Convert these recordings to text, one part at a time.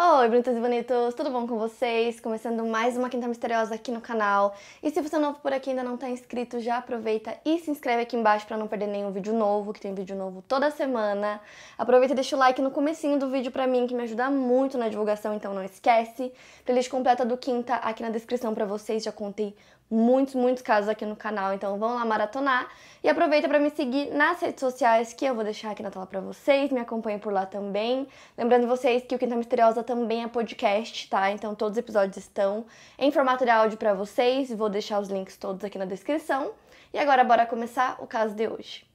Oi, brutas e bonitos, tudo bom com vocês? Começando mais uma Quinta Misteriosa aqui no canal. E se você é novo por aqui e ainda não está inscrito, já aproveita e se inscreve aqui embaixo para não perder nenhum vídeo novo, que tem vídeo novo toda semana. Aproveita e deixa o like no comecinho do vídeo para mim, que me ajuda muito na divulgação, então não esquece. Playlist completa do Quinta aqui na descrição para vocês, já contei muitos, muitos casos aqui no canal, então vão lá maratonar e aproveita para me seguir nas redes sociais que eu vou deixar aqui na tela para vocês, me acompanhem por lá também. Lembrando vocês que o Quinta Misteriosa também é podcast, tá? Então todos os episódios estão em formato de áudio para vocês, vou deixar os links todos aqui na descrição. E agora bora começar o caso de hoje.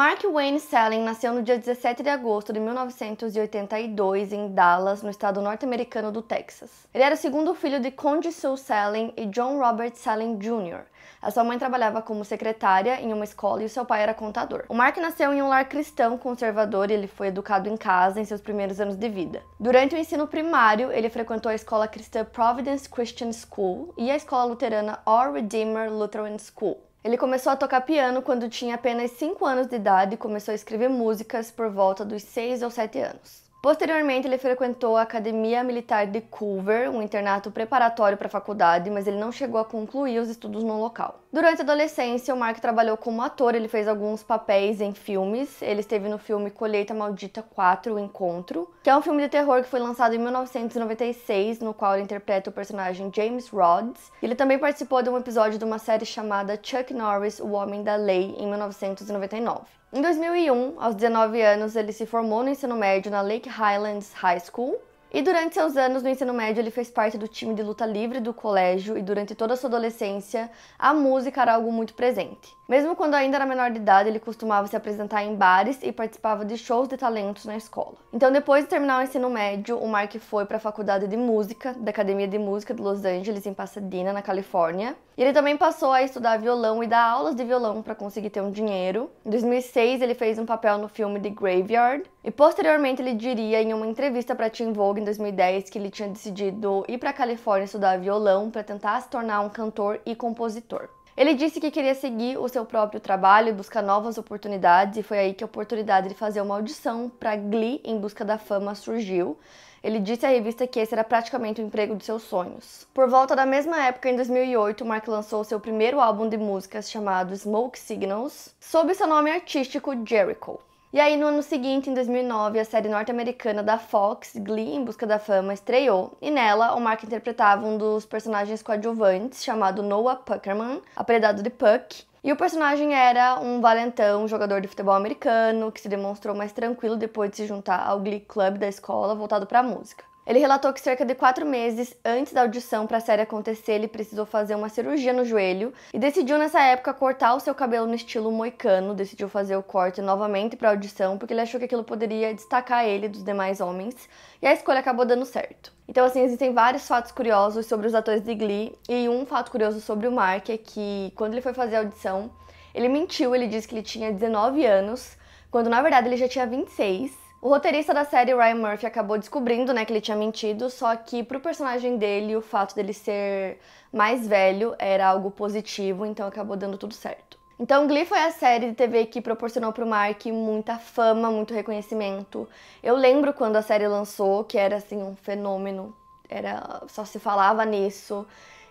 Mark Wayne Selling nasceu no dia 17 de agosto de 1982 em Dallas, no estado norte-americano do Texas. Ele era o segundo filho de Conde Sue Selling e John Robert Selling Jr. A sua mãe trabalhava como secretária em uma escola e o seu pai era contador. O Mark nasceu em um lar cristão conservador e ele foi educado em casa em seus primeiros anos de vida. Durante o ensino primário, ele frequentou a escola cristã Providence Christian School e a escola luterana All Redeemer Lutheran School. Ele começou a tocar piano quando tinha apenas 5 anos de idade e começou a escrever músicas por volta dos 6 ou 7 anos. Posteriormente, ele frequentou a Academia Militar de Culver, um internato preparatório para a faculdade, mas ele não chegou a concluir os estudos no local. Durante a adolescência, o Mark trabalhou como ator, ele fez alguns papéis em filmes. Ele esteve no filme Colheita Maldita 4, O Encontro, que é um filme de terror que foi lançado em 1996, no qual ele interpreta o personagem James Rhodes. Ele também participou de um episódio de uma série chamada Chuck Norris, O Homem da Lei, em 1999. Em 2001, aos 19 anos, ele se formou no ensino médio na Lake Highlands High School. E durante seus anos no ensino médio, ele fez parte do time de luta livre do colégio e durante toda a sua adolescência, a música era algo muito presente. Mesmo quando ainda era menor de idade, ele costumava se apresentar em bares e participava de shows de talentos na escola. Então, depois de terminar o ensino médio, o Mark foi para a faculdade de música da Academia de Música de Los Angeles, em Pasadena, na Califórnia. E ele também passou a estudar violão e dar aulas de violão para conseguir ter um dinheiro. Em 2006, ele fez um papel no filme The Graveyard. E posteriormente, ele diria em uma entrevista para Teen Vogue em 2010 que ele tinha decidido ir para a Califórnia estudar violão para tentar se tornar um cantor e compositor. Ele disse que queria seguir o seu próprio trabalho e buscar novas oportunidades, e foi aí que a oportunidade de fazer uma audição para Glee em busca da fama surgiu. Ele disse à revista que esse era praticamente o emprego de seus sonhos. Por volta da mesma época, em 2008, Mark lançou seu primeiro álbum de músicas chamado Smoke Signals, sob seu nome artístico Jericho. E aí, no ano seguinte, em 2009, a série norte-americana da Fox, Glee em Busca da Fama, estreou, e nela o Mark interpretava um dos personagens coadjuvantes, chamado Noah Puckerman, apelidado de Puck, e o personagem era um valentão, jogador de futebol americano, que se demonstrou mais tranquilo depois de se juntar ao Glee Club da escola, voltado para música. Ele relatou que cerca de quatro meses antes da audição para a série acontecer, ele precisou fazer uma cirurgia no joelho e decidiu nessa época cortar o seu cabelo no estilo moicano. Decidiu fazer o corte novamente para a audição porque ele achou que aquilo poderia destacar ele dos demais homens e a escolha acabou dando certo. Então, assim, existem vários fatos curiosos sobre os atores de Glee e um fato curioso sobre o Mark é que quando ele foi fazer a audição, ele mentiu, ele disse que ele tinha 19 anos, quando na verdade ele já tinha 26. O roteirista da série Ryan Murphy acabou descobrindo, né, que ele tinha mentido, só que pro personagem dele, o fato dele ser mais velho era algo positivo, então acabou dando tudo certo. Então, Glee foi a série de TV que proporcionou pro Mark muita fama, muito reconhecimento. Eu lembro quando a série lançou, que era assim um fenômeno, era só se falava nisso.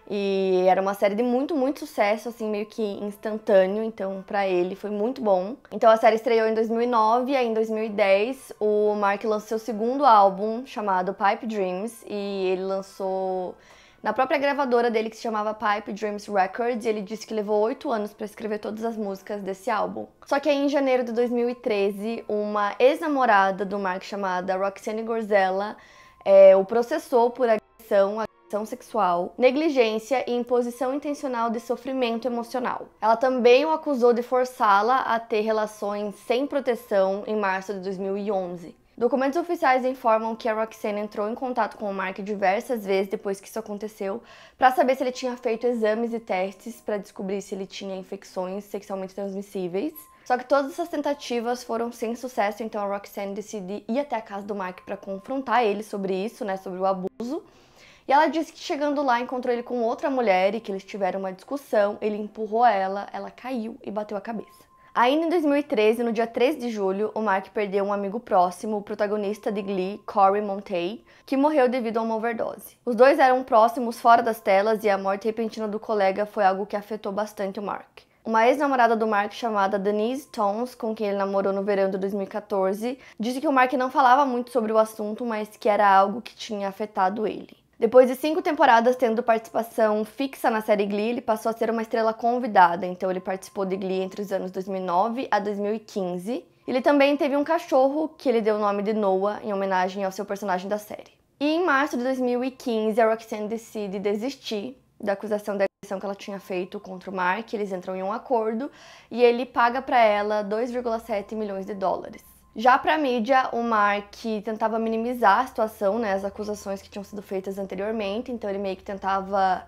E era uma série de muito, muito sucesso, assim, meio que instantâneo, então para ele foi muito bom. Então a série estreou em 2009 e aí em 2010 o Mark lançou seu segundo álbum chamado Pipe Dreams e ele lançou na própria gravadora dele que se chamava Pipe Dreams Records, e ele disse que levou oito anos para escrever todas as músicas desse álbum. Só que aí em janeiro de 2013, uma ex-namorada do Mark chamada Roxane Gorzella é, o processou por agressão sexual, negligência e imposição intencional de sofrimento emocional. Ela também o acusou de forçá-la a ter relações sem proteção em março de 2011. Documentos oficiais informam que a Roxanne entrou em contato com o Mark diversas vezes depois que isso aconteceu, para saber se ele tinha feito exames e testes para descobrir se ele tinha infecções sexualmente transmissíveis. Só que todas essas tentativas foram sem sucesso, então a Roxanne decide ir até a casa do Mark para confrontar ele sobre isso, né, sobre o abuso. E ela disse que chegando lá encontrou ele com outra mulher e que eles tiveram uma discussão, ele empurrou ela, ela caiu e bateu a cabeça. Ainda em 2013, no dia 3 de julho, o Mark perdeu um amigo próximo, o protagonista de Glee, Corey Monteith, que morreu devido a uma overdose. Os dois eram próximos fora das telas e a morte repentina do colega foi algo que afetou bastante o Mark. Uma ex-namorada do Mark chamada Denise Tons, com quem ele namorou no verão de 2014, disse que o Mark não falava muito sobre o assunto, mas que era algo que tinha afetado ele. Depois de cinco temporadas tendo participação fixa na série Glee, ele passou a ser uma estrela convidada, então ele participou de Glee entre os anos 2009 a 2015. Ele também teve um cachorro que ele deu o nome de Noah em homenagem ao seu personagem da série. E em março de 2015, a Roxanne decide desistir da acusação de agressão que ela tinha feito contra o Mark, eles entram em um acordo e ele paga para ela 2,7 milhões de dólares. Já para a mídia, o Mark tentava minimizar a situação, né, as acusações que tinham sido feitas anteriormente, então ele meio que tentava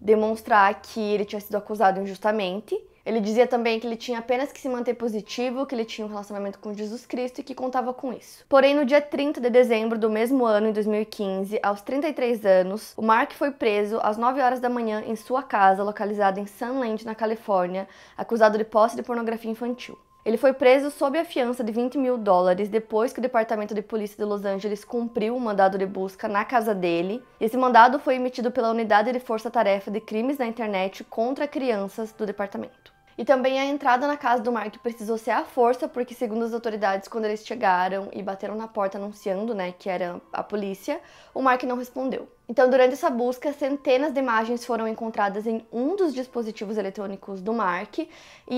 demonstrar que ele tinha sido acusado injustamente. Ele dizia também que ele tinha apenas que se manter positivo, que ele tinha um relacionamento com Jesus Cristo e que contava com isso. Porém, no dia 30 de dezembro do mesmo ano, em 2015, aos 33 anos, o Mark foi preso às 9 horas da manhã em sua casa, localizada em Sunland, na Califórnia, acusado de posse de pornografia infantil. Ele foi preso sob a fiança de 20 mil dólares depois que o Departamento de Polícia de Los Angeles cumpriu o um mandado de busca na casa dele. Esse mandado foi emitido pela Unidade de Força Tarefa de Crimes na Internet contra Crianças do departamento. E também a entrada na casa do Mark precisou ser à força, porque segundo as autoridades, quando eles chegaram e bateram na porta anunciando, né, que era a polícia, o Mark não respondeu. Então, durante essa busca, centenas de imagens foram encontradas em um dos dispositivos eletrônicos do Mark e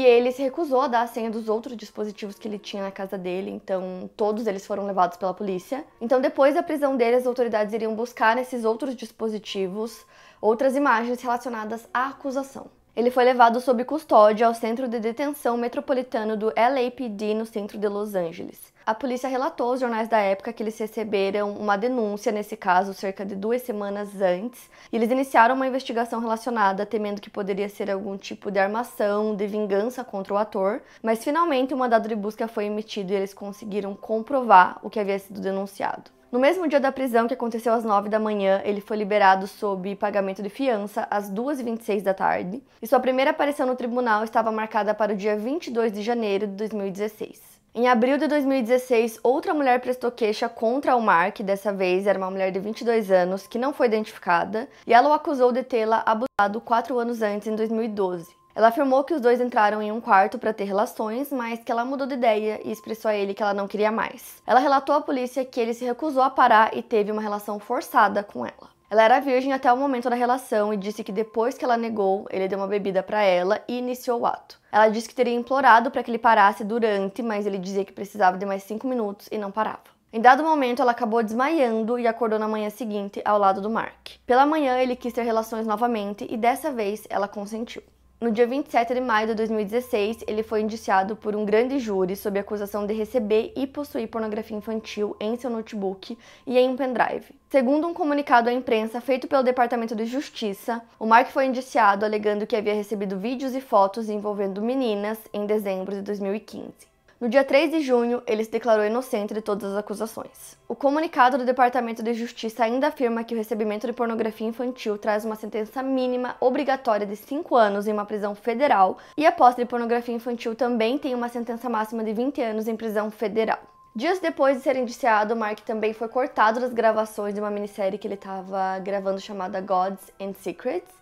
ele se recusou a dar a senha dos outros dispositivos que ele tinha na casa dele, então todos eles foram levados pela polícia. Então, depois da prisão dele, as autoridades iriam buscar nesses outros dispositivos outras imagens relacionadas à acusação. Ele foi levado sob custódia ao Centro de Detenção Metropolitano do LAPD no centro de Los Angeles. A polícia relatou aos jornais da época que eles receberam uma denúncia nesse caso cerca de duas semanas antes e eles iniciaram uma investigação relacionada, temendo que poderia ser algum tipo de armação, de vingança contra o ator, mas finalmente um mandado de busca foi emitido e eles conseguiram comprovar o que havia sido denunciado. No mesmo dia da prisão, que aconteceu às 9 da manhã, ele foi liberado sob pagamento de fiança às 2h26 da tarde, e sua primeira aparição no tribunal estava marcada para o dia 22 de janeiro de 2016. Em abril de 2016, outra mulher prestou queixa contra o Mark, dessa vez era uma mulher de 22 anos que não foi identificada, e ela o acusou de tê-la abusado quatro anos antes, em 2012. Ela afirmou que os dois entraram em um quarto para ter relações, mas que ela mudou de ideia e expressou a ele que ela não queria mais. Ela relatou à polícia que ele se recusou a parar e teve uma relação forçada com ela. Ela era virgem até o momento da relação e disse que depois que ela negou, ele deu uma bebida para ela e iniciou o ato. Ela disse que teria implorado para que ele parasse durante, mas ele dizia que precisava de mais cinco minutos e não parava. Em dado momento, ela acabou desmaiando e acordou na manhã seguinte ao lado do Mark. Pela manhã, ele quis ter relações novamente e dessa vez ela consentiu. No dia 27 de maio de 2016, ele foi indiciado por um grande júri sob acusação de receber e possuir pornografia infantil em seu notebook e em um pendrive. Segundo um comunicado à imprensa feito pelo Departamento de Justiça, o Mark foi indiciado alegando que havia recebido vídeos e fotos envolvendo meninas em dezembro de 2015. No dia 3 de junho, ele se declarou inocente de todas as acusações. O comunicado do Departamento de Justiça ainda afirma que o recebimento de pornografia infantil traz uma sentença mínima obrigatória de 5 anos em uma prisão federal e a posse de pornografia infantil também tem uma sentença máxima de 20 anos em prisão federal. Dias depois de ser indiciado, Mark também foi cortado das gravações de uma minissérie que ele estava gravando chamada Gods and Secrets,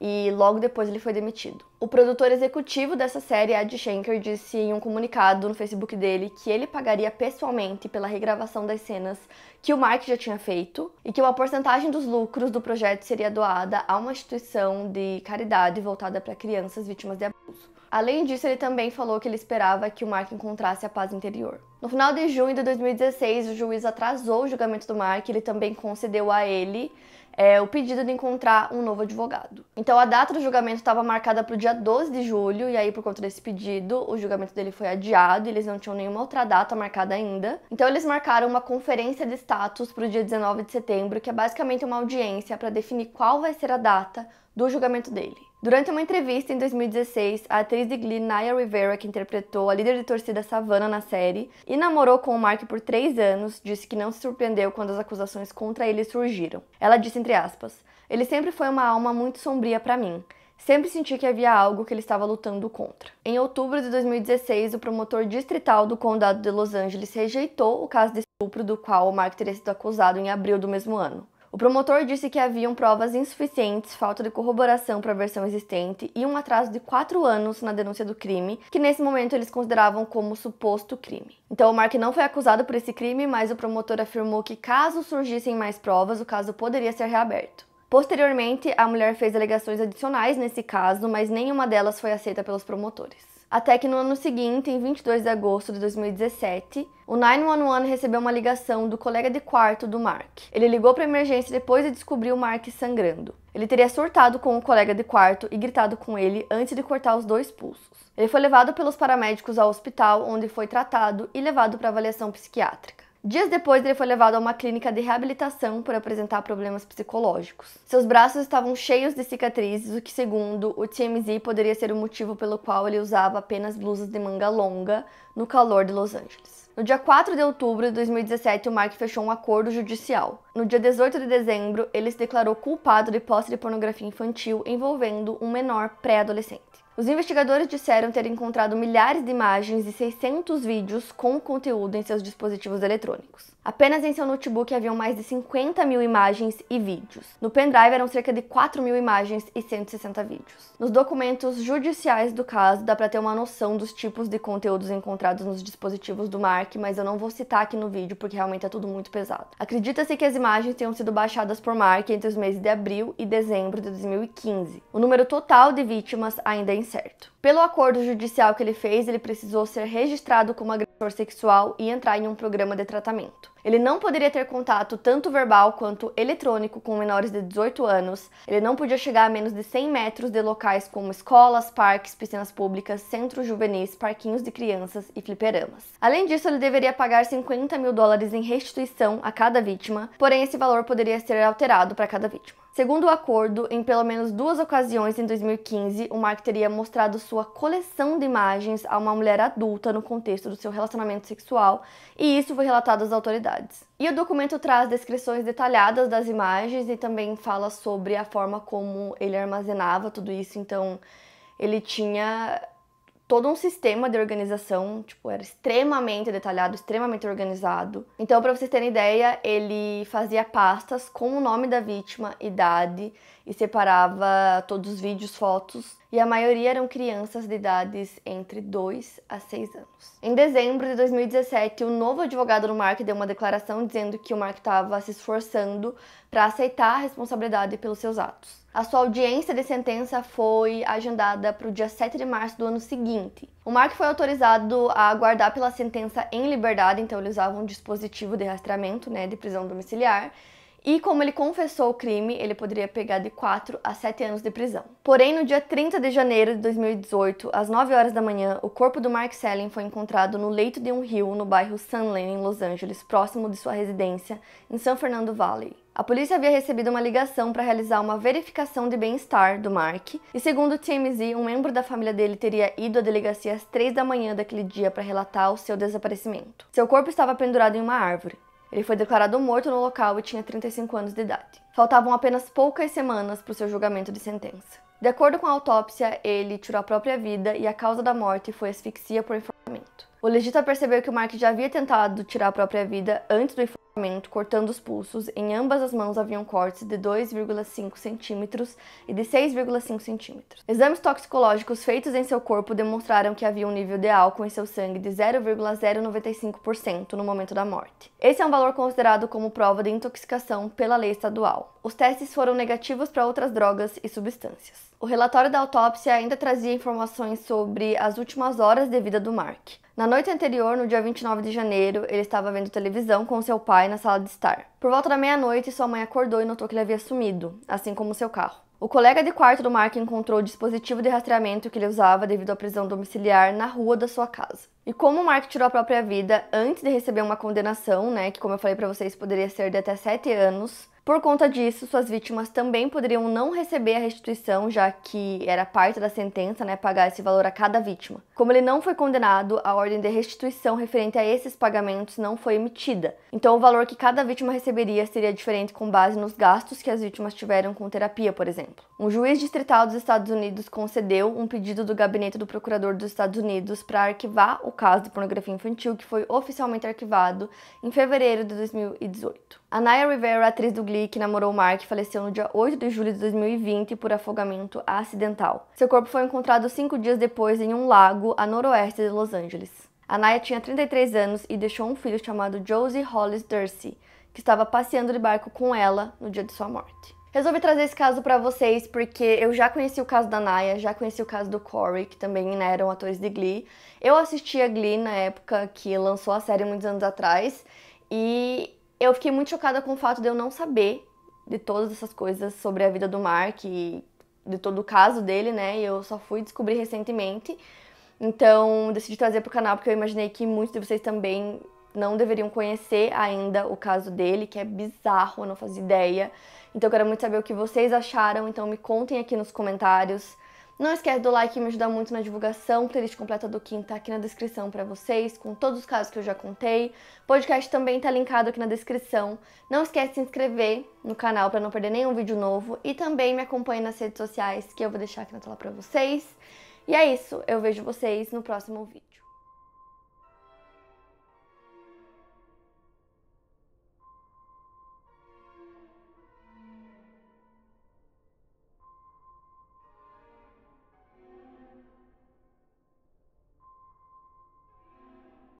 e logo depois ele foi demitido. O produtor executivo dessa série, Ad Schenker, disse em um comunicado no Facebook dele que ele pagaria pessoalmente pela regravação das cenas que o Mark já tinha feito e que uma porcentagem dos lucros do projeto seria doada a uma instituição de caridade voltada para crianças vítimas de abuso. Além disso, ele também falou que ele esperava que o Mark encontrasse a paz interior. No final de junho de 2016, o juiz atrasou o julgamento do Mark, ele também concedeu a ele é, o pedido de encontrar um novo advogado. Então a data do julgamento estava marcada para o dia 12 de julho, e aí, por conta desse pedido, o julgamento dele foi adiado e eles não tinham nenhuma outra data marcada ainda. Então eles marcaram uma conferência de status para o dia 19 de setembro, que é basicamente uma audiência para definir qual vai ser a data do julgamento dele. Durante uma entrevista em 2016, a atriz de Glee Naya Rivera, que interpretou a líder de torcida Savannah na série e namorou com o Mark por três anos, disse que não se surpreendeu quando as acusações contra ele surgiram. Ela disse entre aspas. Ele sempre foi uma alma muito sombria para mim. Sempre senti que havia algo que ele estava lutando contra. Em outubro de 2016, o promotor distrital do Condado de Los Angeles rejeitou o caso de estupro do qual o Mark teria sido acusado em abril do mesmo ano. O promotor disse que haviam provas insuficientes, falta de corroboração para a versão existente e um atraso de quatro anos na denúncia do crime, que nesse momento eles consideravam como suposto crime. Então, o Mark não foi acusado por esse crime, mas o promotor afirmou que caso surgissem mais provas, o caso poderia ser reaberto. Posteriormente, a mulher fez alegações adicionais nesse caso, mas nenhuma delas foi aceita pelos promotores até que no ano seguinte, em 22 de agosto de 2017, o 911 recebeu uma ligação do colega de quarto do Mark. Ele ligou para a emergência depois e descobriu o Mark sangrando. Ele teria surtado com o colega de quarto e gritado com ele antes de cortar os dois pulsos. Ele foi levado pelos paramédicos ao hospital, onde foi tratado e levado para avaliação psiquiátrica. Dias depois, ele foi levado a uma clínica de reabilitação por apresentar problemas psicológicos. Seus braços estavam cheios de cicatrizes, o que, segundo o TMZ, poderia ser o motivo pelo qual ele usava apenas blusas de manga longa no calor de Los Angeles. No dia 4 de outubro de 2017, o Mark fechou um acordo judicial. No dia 18 de dezembro, ele se declarou culpado de posse de pornografia infantil envolvendo um menor pré-adolescente. Os investigadores disseram ter encontrado milhares de imagens e 600 vídeos com conteúdo em seus dispositivos eletrônicos. Apenas em seu notebook haviam mais de 50 mil imagens e vídeos. No pendrive eram cerca de 4 mil imagens e 160 vídeos. Nos documentos judiciais do caso, dá para ter uma noção dos tipos de conteúdos encontrados nos dispositivos do Mark, mas eu não vou citar aqui no vídeo porque realmente é tudo muito pesado. Acredita-se que as imagens tenham sido baixadas por Mark entre os meses de abril e dezembro de 2015. O número total de vítimas ainda é bem certo. Pelo acordo judicial que ele fez, ele precisou ser registrado como agressor sexual e entrar em um programa de tratamento. Ele não poderia ter contato tanto verbal quanto eletrônico com menores de 18 anos. Ele não podia chegar a menos de 100 metros de locais como escolas, parques, piscinas públicas, centros juvenis, parquinhos de crianças e fliperamas. Além disso, ele deveria pagar 50 mil dólares em restituição a cada vítima, porém esse valor poderia ser alterado para cada vítima. Segundo o acordo, em pelo menos duas ocasiões em 2015, o Mark teria mostrado sua coleção de imagens a uma mulher adulta no contexto do seu relacionamento sexual, e isso foi relatado às autoridades. E o documento traz descrições detalhadas das imagens e também fala sobre a forma como ele armazenava tudo isso, então ele tinha todo um sistema de organização, tipo, era extremamente detalhado, extremamente organizado. Então, para vocês terem ideia, ele fazia pastas com o nome da vítima, idade e separava todos os vídeos, fotos, e a maioria eram crianças de idades entre 2 a 6 anos. Em dezembro de 2017, o novo advogado do Mark deu uma declaração dizendo que o Mark estava se esforçando para aceitar a responsabilidade pelos seus atos. A sua audiência de sentença foi agendada para o dia 7 de março do ano seguinte. O Mark foi autorizado a aguardar pela sentença em liberdade, então ele usava um dispositivo de rastreamento, né, de prisão domiciliar. E como ele confessou o crime, ele poderia pegar de 4 a 7 anos de prisão. Porém, no dia 30 de janeiro de 2018, às 9 horas da manhã, o corpo do Mark Selling foi encontrado no leito de um rio no bairro Sunland, em Los Angeles, próximo de sua residência, em San Fernando Valley. A polícia havia recebido uma ligação para realizar uma verificação de bem-estar do Mark, e segundo o TMZ, um membro da família dele teria ido à delegacia às 3 da manhã daquele dia para relatar o seu desaparecimento. Seu corpo estava pendurado em uma árvore. Ele foi declarado morto no local e tinha 35 anos de idade. Faltavam apenas poucas semanas para o seu julgamento de sentença. De acordo com a autópsia, ele tirou a própria vida e a causa da morte foi asfixia por enforcamento. O legista percebeu que o Mark já havia tentado tirar a própria vida antes do enforcamento cortando os pulsos, em ambas as mãos haviam cortes de 2,5 centímetros e de 6,5 centímetros. Exames toxicológicos feitos em seu corpo demonstraram que havia um nível de álcool em seu sangue de 0,095% no momento da morte. Esse é um valor considerado como prova de intoxicação pela lei estadual os testes foram negativos para outras drogas e substâncias. O relatório da autópsia ainda trazia informações sobre as últimas horas de vida do Mark. Na noite anterior, no dia 29 de janeiro, ele estava vendo televisão com seu pai na sala de estar. Por volta da meia-noite, sua mãe acordou e notou que ele havia sumido, assim como seu carro. O colega de quarto do Mark encontrou o dispositivo de rastreamento que ele usava devido à prisão domiciliar na rua da sua casa. E como o Mark tirou a própria vida antes de receber uma condenação, né, que como eu falei para vocês poderia ser de até 7 anos, por conta disso, suas vítimas também poderiam não receber a restituição, já que era parte da sentença, né, pagar esse valor a cada vítima. Como ele não foi condenado, a ordem de restituição referente a esses pagamentos não foi emitida. Então, o valor que cada vítima receberia seria diferente com base nos gastos que as vítimas tiveram com terapia, por exemplo. Um juiz distrital dos Estados Unidos concedeu um pedido do gabinete do procurador dos Estados Unidos para arquivar o caso de pornografia infantil, que foi oficialmente arquivado em fevereiro de 2018. A Naya Rivera, atriz do Glee, que namorou Mark, faleceu no dia 8 de julho de 2020 por afogamento acidental. Seu corpo foi encontrado cinco dias depois em um lago a noroeste de Los Angeles. A Naya tinha 33 anos e deixou um filho chamado Josie Hollis Dursey, que estava passeando de barco com ela no dia de sua morte. Resolvi trazer esse caso para vocês porque eu já conheci o caso da Naya, já conheci o caso do Corey, que também né, eram atores de Glee. Eu assistia Glee na época que lançou a série muitos anos atrás e eu fiquei muito chocada com o fato de eu não saber de todas essas coisas sobre a vida do Mark e de todo o caso dele, né? E eu só fui descobrir recentemente. Então, decidi trazer pro canal porque eu imaginei que muitos de vocês também não deveriam conhecer ainda o caso dele, que é bizarro, eu não fazia ideia. Então eu quero muito saber o que vocês acharam, então me contem aqui nos comentários. Não esquece do like, me ajuda muito na divulgação. Playlist completa do Kim tá aqui na descrição para vocês, com todos os casos que eu já contei. Podcast também tá linkado aqui na descrição. Não esquece de se inscrever no canal para não perder nenhum vídeo novo e também me acompanhe nas redes sociais que eu vou deixar aqui na tela para vocês. E é isso, eu vejo vocês no próximo vídeo.